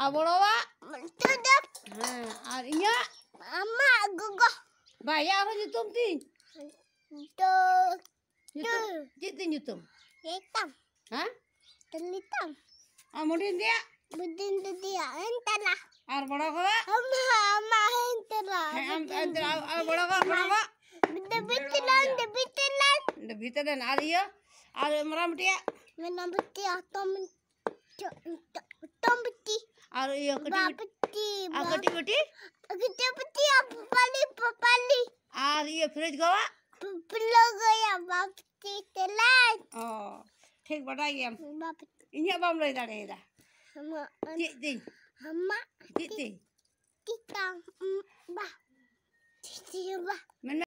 Aburawa. Tidak. Arinya. Mama Gugo. Bayar apa nyutum ti? Nyutum. Jitu nyutum. Hitam. Hah? Tenitam. Amurin ah, dia. Budin tu dia. Entahlah. Arburawa. Mama, mama entahlah. Entahlah. Arburawa, Arburawa. Debitan, debitan. Debitan, Arya. Arya meram dia. Menambah dia atau mencak, mencak. और ये कटी पपाली पपाली और ये फ्रिज गोवा पिलो गया बापटी तेलाज ओ ठीक बताइए हम बापटी इन्हें बम ले दाड़े दा हम जी जी हम जी जी टीका बा जी बा